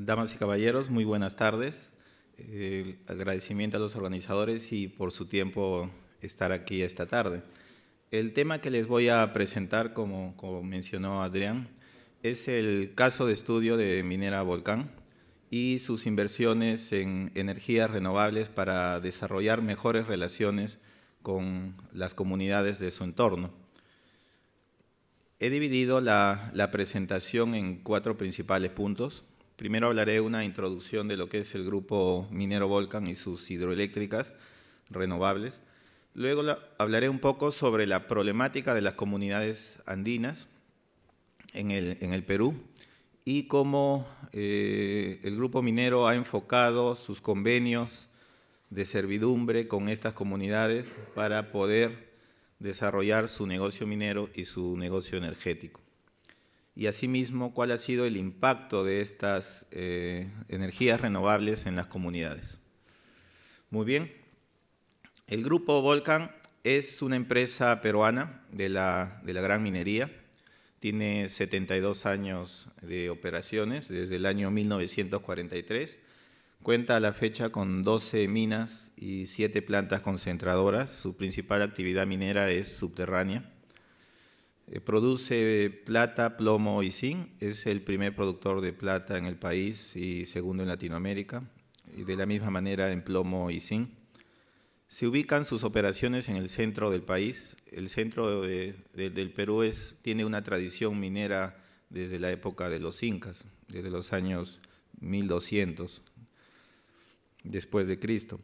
Damas y caballeros, muy buenas tardes. Eh, agradecimiento a los organizadores y por su tiempo estar aquí esta tarde. El tema que les voy a presentar, como, mencionó Adrián, es el caso de estudio de Minera Volcán y sus inversiones en energías renovables para desarrollar mejores relaciones con las comunidades de su entorno. He dividido la presentación en cuatro principales puntos. Primero hablaré una introducción de lo que es el grupo minero Volcan y sus hidroeléctricas renovables. Luego hablaré un poco sobre la problemática de las comunidades andinas en el, Perú y cómo eh, el grupo minero ha enfocado sus convenios de servidumbre con estas comunidades para poder desarrollar su negocio minero y su negocio energético y asimismo cuál ha sido el impacto de estas eh, energías renovables en las comunidades. Muy bien, el grupo Volcan es una empresa peruana de la, de la gran minería, tiene 72 años de operaciones desde el año 1943, cuenta a la fecha con 12 minas y 7 plantas concentradoras, su principal actividad minera es subterránea eh, produce plata, plomo y zinc. Es el primer productor de plata en el país y segundo en Latinoamérica. Y de la misma manera en plomo y zinc. Se ubican sus operaciones en el centro del país. El centro del Perú tiene una tradición minera desde la época de los incas, desde los años 1200 después de Cristo.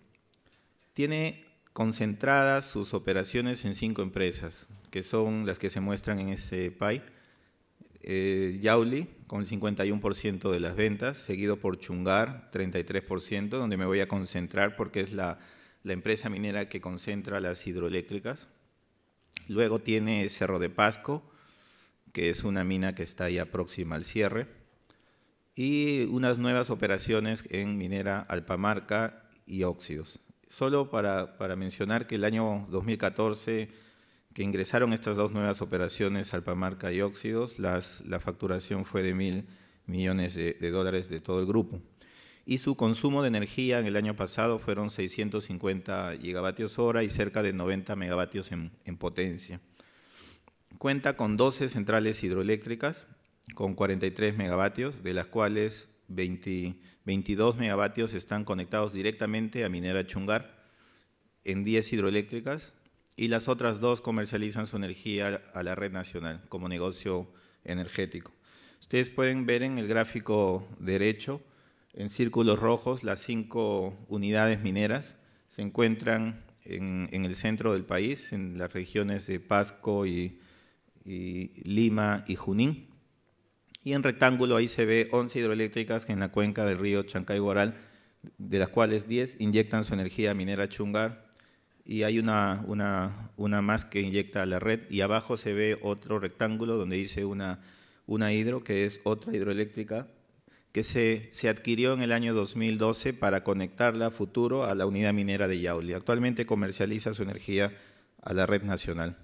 Tiene concentradas sus operaciones en cinco empresas, que son las que se muestran en ese pie. Eh, Yauli con el 51% de las ventas, seguido por Chungar, 33%, donde me voy a concentrar porque es la, empresa minera que concentra las hidroeléctricas. Luego tiene Cerro de Pasco, que es una mina que está ya próxima al cierre. Y unas nuevas operaciones en minera Alpamarca y óxidos. Solo para mencionar que el año 2014 que ingresaron estas dos nuevas operaciones, Alpamarca y Óxidos, las, la facturación fue de mil millones de, dólares de todo el grupo. Y su consumo de energía en el año pasado fueron 650 gigavatios hora y cerca de 90 megavatios en, potencia. Cuenta con 12 centrales hidroeléctricas con 43 megavatios, de las cuales 22 megavatios están conectados directamente a Minera Chungar en 10 hidroeléctricas y las otras dos comercializan su energía a la red nacional como negocio energético. Ustedes pueden ver en el gráfico derecho, en círculos rojos, las cinco unidades mineras. Se encuentran en, el centro del país, en las regiones de Pasco y, Lima y Junín. Y en rectángulo ahí se ve 11 hidroeléctricas en la cuenca del río Chancay-Guaral, de las cuales 10 inyectan su energía minera chungar y hay una, una, una, más que inyecta a la red y abajo se ve otro rectángulo donde dice una, una hidro, que es otra hidroeléctrica, que se, adquirió en el año 2012 para conectarla a futuro a la unidad minera de Yauli. Actualmente comercializa su energía a la red nacional.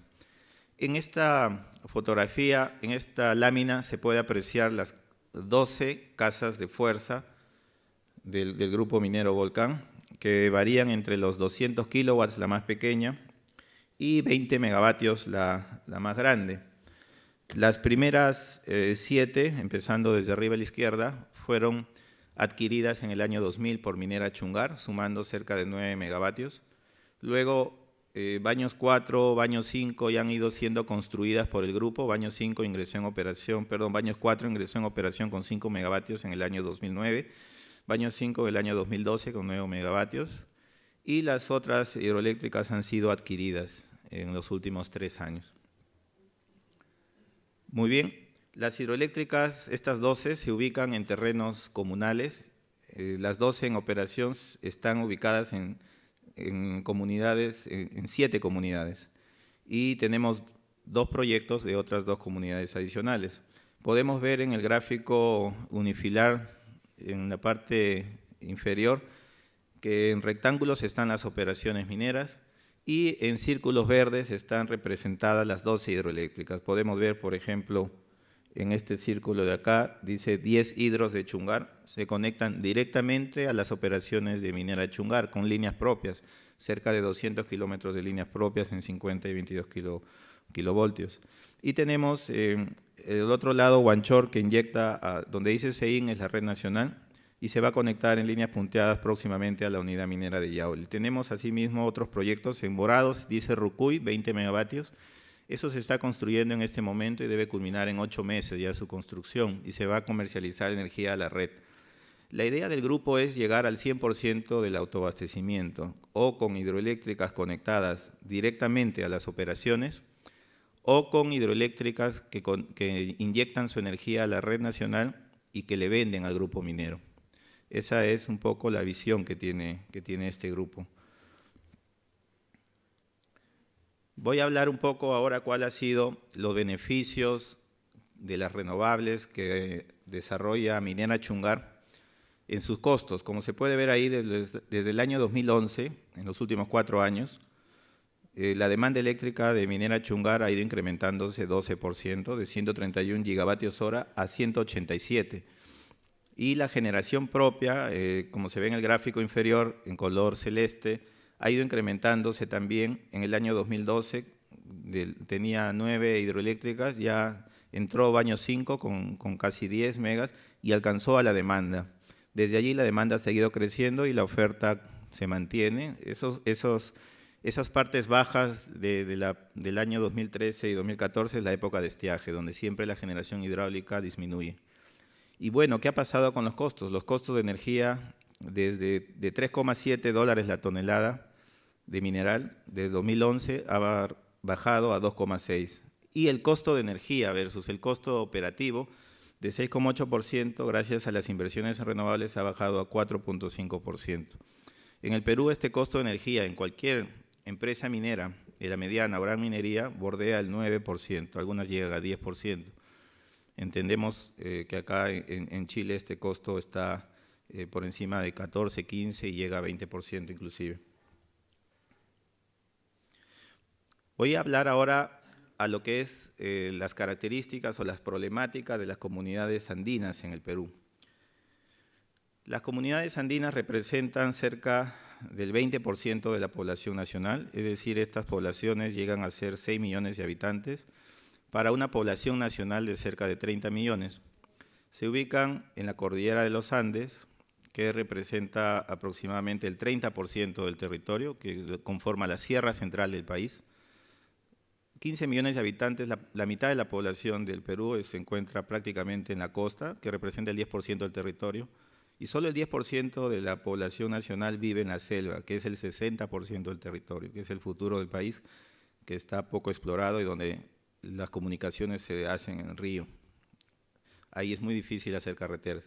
En esta fotografía, en esta lámina, se puede apreciar las 12 casas de fuerza del, del grupo minero Volcán, que varían entre los 200 kilowatts, la más pequeña, y 20 megavatios, la, la más grande. Las primeras eh, siete, empezando desde arriba a la izquierda, fueron adquiridas en el año 2000 por Minera Chungar, sumando cerca de 9 megavatios. Luego, eh, Baños 4, Baños 5 ya han ido siendo construidas por el grupo. Baños 5 ingresó en operación, perdón, Baños 4 ingresó en operación con 5 megavatios en el año 2009 año 5 del año 2012 con 9 megavatios y las otras hidroeléctricas han sido adquiridas en los últimos tres años. Muy bien, las hidroeléctricas, estas 12, se ubican en terrenos comunales. Eh, las 12 en operación están ubicadas en, en comunidades, en, en siete comunidades. Y tenemos dos proyectos de otras dos comunidades adicionales. Podemos ver en el gráfico unifilar en la parte inferior, que en rectángulos están las operaciones mineras y en círculos verdes están representadas las 12 hidroeléctricas. Podemos ver, por ejemplo, en este círculo de acá, dice 10 hidros de Chungar, se conectan directamente a las operaciones de minera Chungar con líneas propias, cerca de 200 kilómetros de líneas propias en 50 y 22 kilovoltios. Y tenemos eh, eh, del otro lado Guanchor que inyecta, ah, donde dice SEIN es la red nacional y se va a conectar en líneas punteadas próximamente a la unidad minera de Yaul. Tenemos asimismo otros proyectos en Morados, dice Rucuy, 20 megavatios. Eso se está construyendo en este momento y debe culminar en ocho meses ya su construcción y se va a comercializar energía a la red. La idea del grupo es llegar al 100% del autoabastecimiento o con hidroeléctricas conectadas directamente a las operaciones o con hidroeléctricas que, inyectan su energía a la red nacional y que le venden al grupo minero. Esa es un poco la visión que tiene, que tiene este grupo. Voy a hablar un poco ahora cuál ha sido los beneficios de las renovables que desarrolla Minera Chungar en sus costos. Como se puede ver ahí, desde el año 2011, en los últimos cuatro años, eh, la demanda eléctrica de Minera Chungar ha ido incrementándose 12%, de 131 gigavatios hora a 187. Y la generación propia, eh, como se ve en el gráfico inferior, en color celeste, ha ido incrementándose también. En el año 2012 tenía nueve hidroeléctricas, ya entró baño 5 con, casi 10 megas y alcanzó a la demanda. Desde allí la demanda ha seguido creciendo y la oferta se mantiene. Esos, esos esas partes bajas del año 2013 y 2014 es la época de estiaje, donde siempre la generación hidráulica disminuye. Y bueno, ¿qué ha pasado con los costos? Los costos de energía desde 3,7 dólares la tonelada de mineral de 2011 ha bajado a 2,6. Y el costo de energía versus el costo operativo de 6,8% gracias a las inversiones renovables ha bajado a 4,5%. En el Perú este costo de energía en cualquier empresa minera, de la mediana gran minería, bordea el 9%, algunas llegan a 10%. Entendemos eh, que acá en, Chile este costo está eh, por encima de 14, 15 y llega a 20% inclusive. Voy a hablar ahora a lo que es eh, las características o las problemáticas de las comunidades andinas en el Perú. Las comunidades andinas representan cerca del 20% de la población nacional, es decir, estas poblaciones llegan a ser 6 millones de habitantes, para una población nacional de cerca de 30 millones. Se ubican en la cordillera de los Andes, que representa aproximadamente el 30% del territorio, que conforma la sierra central del país. 15 millones de habitantes, la, mitad de la población del Perú eh, se encuentra prácticamente en la costa, que representa el 10% del territorio y solo el 10% de la población nacional vive en la selva, que es el 60% del territorio, que es el futuro del país, que está poco explorado y donde las comunicaciones se hacen en río. Ahí es muy difícil hacer carreteras.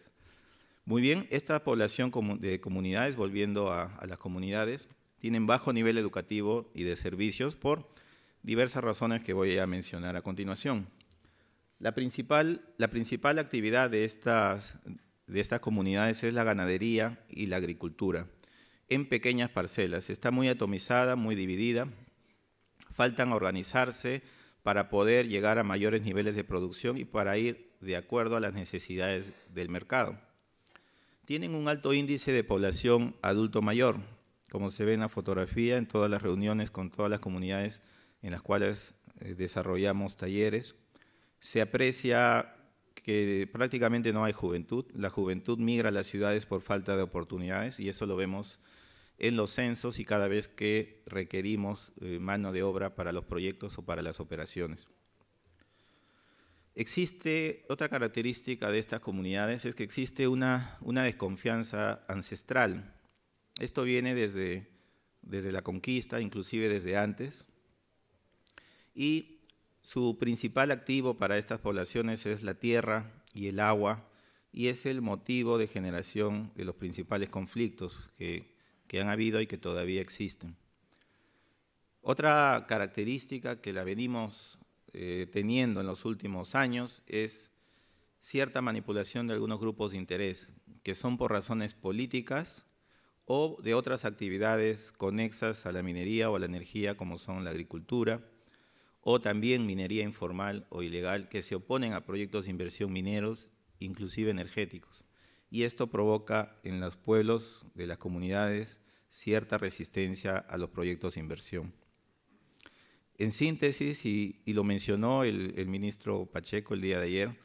Muy bien, esta población de comunidades, volviendo a, a las comunidades, tienen bajo nivel educativo y de servicios por diversas razones que voy a mencionar a continuación. La principal, la principal actividad de estas de estas comunidades es la ganadería y la agricultura, en pequeñas parcelas. Está muy atomizada, muy dividida, faltan organizarse para poder llegar a mayores niveles de producción y para ir de acuerdo a las necesidades del mercado. Tienen un alto índice de población adulto mayor, como se ve en la fotografía, en todas las reuniones con todas las comunidades en las cuales eh, desarrollamos talleres. Se aprecia que prácticamente no hay juventud. La juventud migra a las ciudades por falta de oportunidades y eso lo vemos en los censos y cada vez que requerimos eh, mano de obra para los proyectos o para las operaciones. Existe otra característica de estas comunidades es que existe una, una desconfianza ancestral. Esto viene desde, desde la conquista, inclusive desde antes. Y su principal activo para estas poblaciones es la tierra y el agua, y es el motivo de generación de los principales conflictos que, han habido y que todavía existen. Otra característica que la venimos eh, teniendo en los últimos años es cierta manipulación de algunos grupos de interés, que son por razones políticas o de otras actividades conexas a la minería o a la energía, como son la agricultura, o también minería informal o ilegal que se oponen a proyectos de inversión mineros, inclusive energéticos. Y esto provoca en los pueblos, de las comunidades, cierta resistencia a los proyectos de inversión. En síntesis, y, lo mencionó el, ministro Pacheco el día de ayer,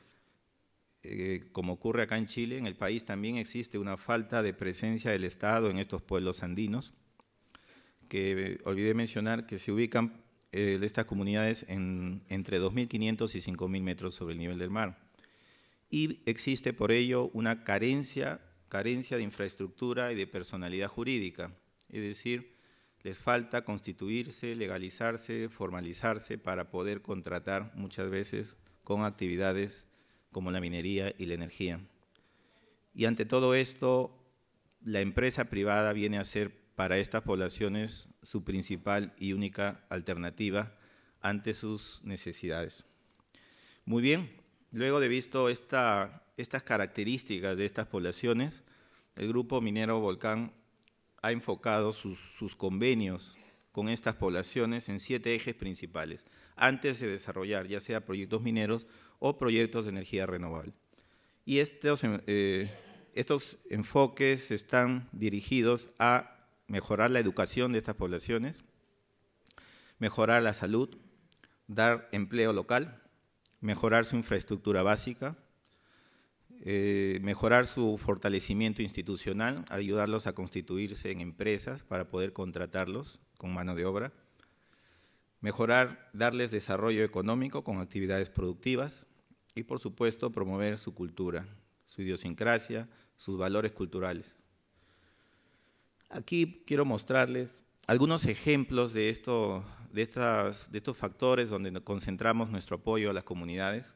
eh, como ocurre acá en Chile, en el país también existe una falta de presencia del Estado en estos pueblos andinos, que olvidé mencionar que se ubican eh, de estas comunidades entre 2.500 y 5.000 metros sobre el nivel del mar. Y existe por ello una carencia, carencia de infraestructura y de personalidad jurídica. Es decir, les falta constituirse, legalizarse, formalizarse para poder contratar muchas veces con actividades como la minería y la energía. Y ante todo esto, la empresa privada viene a ser para estas poblaciones su principal y única alternativa ante sus necesidades. Muy bien, luego de visto esta, estas características de estas poblaciones, el Grupo Minero Volcán ha enfocado sus, convenios con estas poblaciones en siete ejes principales, antes de desarrollar ya sea proyectos mineros o proyectos de energía renovable. Y estos, eh, estos enfoques están dirigidos a mejorar la educación de estas poblaciones, mejorar la salud, dar empleo local, mejorar su infraestructura básica, eh, mejorar su fortalecimiento institucional, ayudarlos a constituirse en empresas para poder contratarlos con mano de obra, mejorar, darles desarrollo económico con actividades productivas y, por supuesto, promover su cultura, su idiosincrasia, sus valores culturales. Aquí quiero mostrarles algunos ejemplos de, esto, de, de estos factores donde concentramos nuestro apoyo a las comunidades.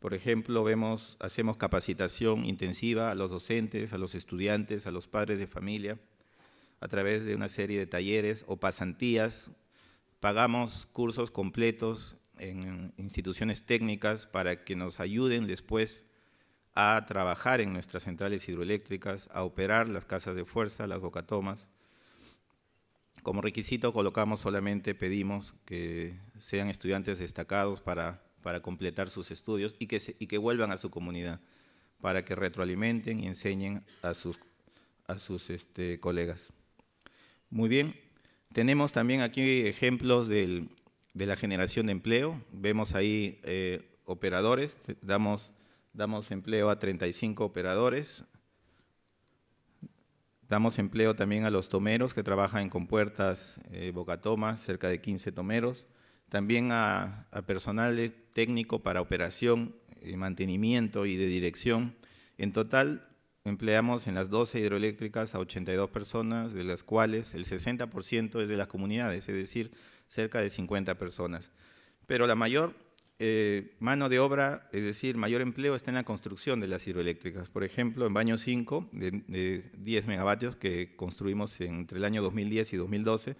Por ejemplo, vemos, hacemos capacitación intensiva a los docentes, a los estudiantes, a los padres de familia, a través de una serie de talleres o pasantías. Pagamos cursos completos en instituciones técnicas para que nos ayuden después a trabajar en nuestras centrales hidroeléctricas, a operar las casas de fuerza, las bocatomas. Como requisito colocamos solamente, pedimos que sean estudiantes destacados para, para completar sus estudios y que, que vuelvan a su comunidad, para que retroalimenten y enseñen a sus, a sus este, colegas. Muy bien, tenemos también aquí ejemplos de la generación de empleo. Vemos ahí eh, operadores, damos damos empleo a 35 operadores, damos empleo también a los tomeros que trabajan en compuertas, eh, bocatomas, cerca de 15 tomeros, también a, personal técnico para operación, eh, mantenimiento y de dirección. En total, empleamos en las 12 hidroeléctricas a 82 personas, de las cuales el 60% es de las comunidades, es decir, cerca de 50 personas. Pero la mayor eh, mano de obra, es decir, mayor empleo está en la construcción de las hidroeléctricas. Por ejemplo, en Baño 5, de, 10 megavatios que construimos entre el año 2010 y 2012,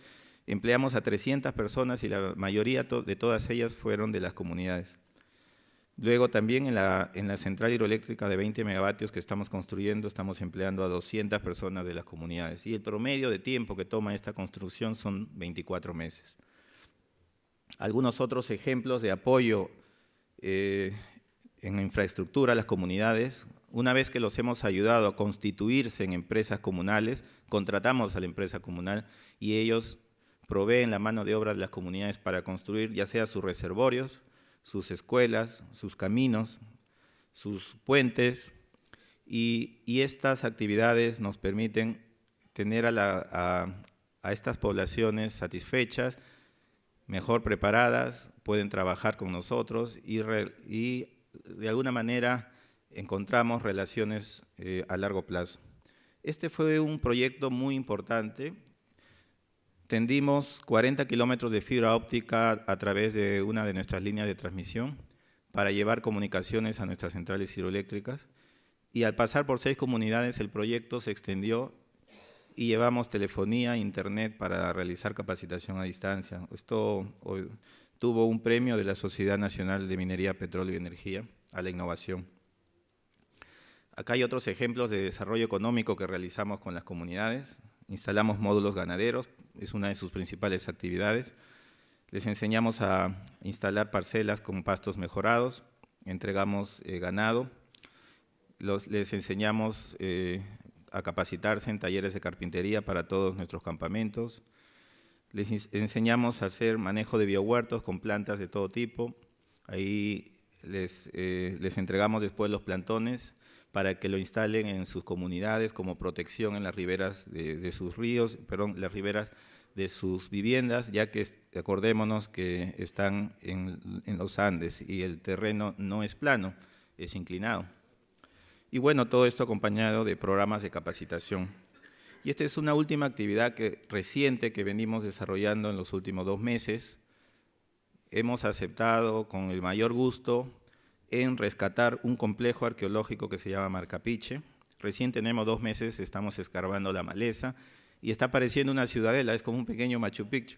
empleamos a 300 personas y la mayoría de todas ellas fueron de las comunidades. Luego también en la, en la central hidroeléctrica de 20 megavatios que estamos construyendo, estamos empleando a 200 personas de las comunidades. Y el promedio de tiempo que toma esta construcción son 24 meses algunos otros ejemplos de apoyo eh, en infraestructura a las comunidades. Una vez que los hemos ayudado a constituirse en empresas comunales, contratamos a la empresa comunal y ellos proveen la mano de obra de las comunidades para construir ya sea sus reservorios, sus escuelas, sus caminos, sus puentes, y, estas actividades nos permiten tener a estas poblaciones satisfechas mejor preparadas, pueden trabajar con nosotros y, de alguna manera encontramos relaciones eh, a largo plazo. Este fue un proyecto muy importante. Tendimos 40 kilómetros de fibra óptica a través de una de nuestras líneas de transmisión para llevar comunicaciones a nuestras centrales hidroeléctricas y al pasar por seis comunidades el proyecto se extendió y llevamos telefonía, internet para realizar capacitación a distancia. Esto tuvo un premio de la Sociedad Nacional de Minería, Petróleo y Energía a la innovación. Acá hay otros ejemplos de desarrollo económico que realizamos con las comunidades. Instalamos módulos ganaderos, es una de sus principales actividades. Les enseñamos a instalar parcelas con pastos mejorados, entregamos eh, ganado, les enseñamos eh, a capacitarse en talleres de carpintería para todos nuestros campamentos. Les enseñamos a hacer manejo de biohuertos con plantas de todo tipo. Ahí les, eh, les entregamos después los plantones para que lo instalen en sus comunidades como protección en las riberas de, sus ríos, perdón, las riberas de sus viviendas, ya que acordémonos que están en, en los Andes y el terreno no es plano, es inclinado. Y bueno, todo esto acompañado de programas de capacitación. Y esta es una última actividad que, reciente que venimos desarrollando en los últimos dos meses. Hemos aceptado con el mayor gusto en rescatar un complejo arqueológico que se llama Marcapiche. Recién tenemos dos meses, estamos escarbando la maleza y está apareciendo una ciudadela, es como un pequeño Machu Picchu,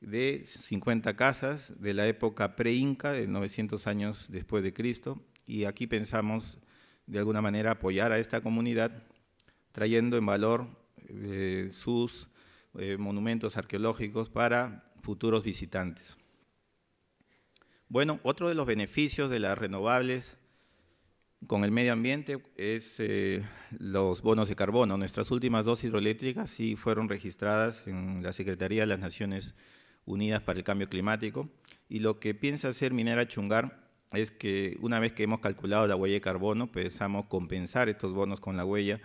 de 50 casas de la época pre-inca, de 900 años después de Cristo, y aquí pensamos de alguna manera apoyar a esta comunidad trayendo en valor eh, sus eh, monumentos arqueológicos para futuros visitantes. Bueno, otro de los beneficios de las renovables con el medio ambiente es eh, los bonos de carbono. Nuestras últimas dos hidroeléctricas sí fueron registradas en la Secretaría de las Naciones Unidas para el Cambio Climático y lo que piensa hacer Minera Chungar es que una vez que hemos calculado la huella de carbono, pensamos compensar estos bonos con la huella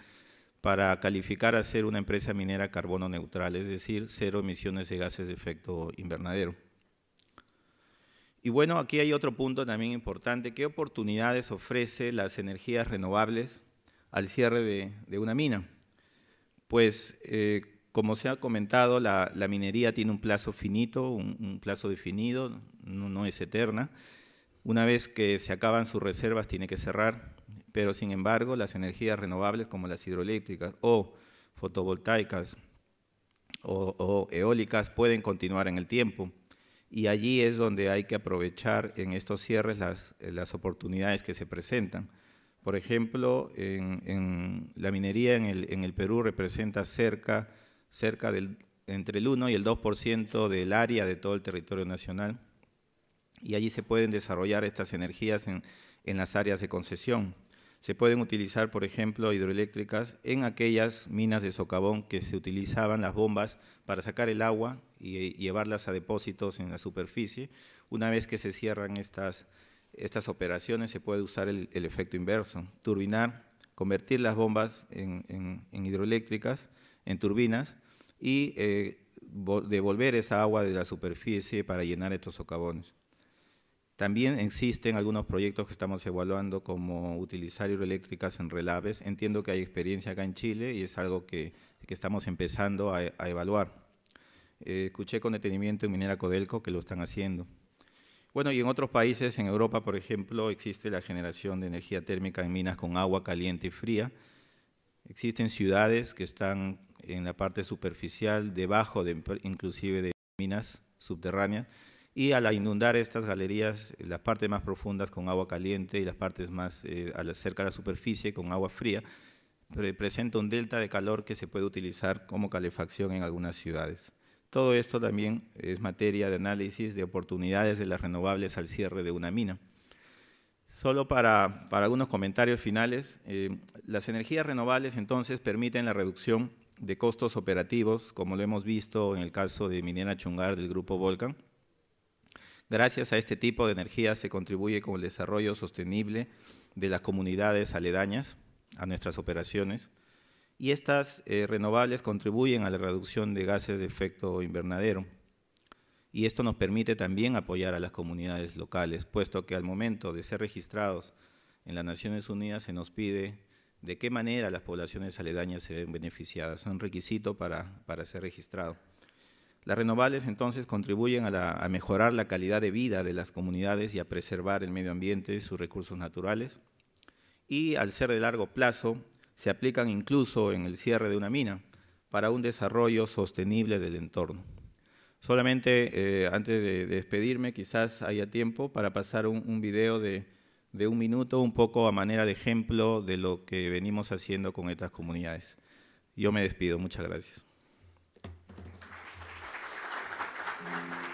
para calificar a ser una empresa minera carbono neutral, es decir, cero emisiones de gases de efecto invernadero. Y bueno, aquí hay otro punto también importante, ¿qué oportunidades ofrece las energías renovables al cierre de, una mina? Pues eh, como se ha comentado, la, minería tiene un plazo finito, un, plazo definido, no es eterna, una vez que se acaban sus reservas tiene que cerrar, pero sin embargo las energías renovables como las hidroeléctricas o fotovoltaicas o, eólicas pueden continuar en el tiempo y allí es donde hay que aprovechar en estos cierres las, oportunidades que se presentan. Por ejemplo, en, la minería en el, Perú representa cerca, cerca del, entre el 1 y el 2% del área de todo el territorio nacional y allí se pueden desarrollar estas energías en, las áreas de concesión. Se pueden utilizar, por ejemplo, hidroeléctricas en aquellas minas de socavón que se utilizaban las bombas para sacar el agua y eh, llevarlas a depósitos en la superficie. Una vez que se cierran estas, operaciones, se puede usar el, efecto inverso, turbinar, convertir las bombas en, hidroeléctricas, en turbinas, y eh, devolver esa agua de la superficie para llenar estos socavones. También existen algunos proyectos que estamos evaluando como utilizar hidroeléctricas en relaves. Entiendo que hay experiencia acá en Chile y es algo que, estamos empezando a, evaluar. Eh, escuché con detenimiento en Minera Codelco que lo están haciendo. Bueno, y en otros países, en Europa, por ejemplo, existe la generación de energía térmica en minas con agua caliente y fría. Existen ciudades que están en la parte superficial, debajo de, inclusive de minas subterráneas, y al inundar estas galerías, eh, las partes más profundas con agua caliente y las partes más eh, cerca de la superficie con agua fría, presenta un delta de calor que se puede utilizar como calefacción en algunas ciudades. Todo esto también es materia de análisis de oportunidades de las renovables al cierre de una mina. Solo para, algunos comentarios finales, eh, las energías renovables entonces permiten la reducción de costos operativos, como lo hemos visto en el caso de Minera Chungar del grupo Volcan, Gracias a este tipo de energía se contribuye con el desarrollo sostenible de las comunidades aledañas a nuestras operaciones y estas eh, renovables contribuyen a la reducción de gases de efecto invernadero. Y esto nos permite también apoyar a las comunidades locales, puesto que al momento de ser registrados en las Naciones Unidas se nos pide de qué manera las poblaciones aledañas se ven beneficiadas. Es un requisito para, para ser registrado. Las renovables entonces contribuyen a, mejorar la calidad de vida de las comunidades y a preservar el medio ambiente, y sus recursos naturales. Y al ser de largo plazo, se aplican incluso en el cierre de una mina para un desarrollo sostenible del entorno. Solamente eh, antes de, despedirme, quizás haya tiempo para pasar un, video de un minuto, un poco a manera de ejemplo de lo que venimos haciendo con estas comunidades. Yo me despido, muchas gracias. Thank you.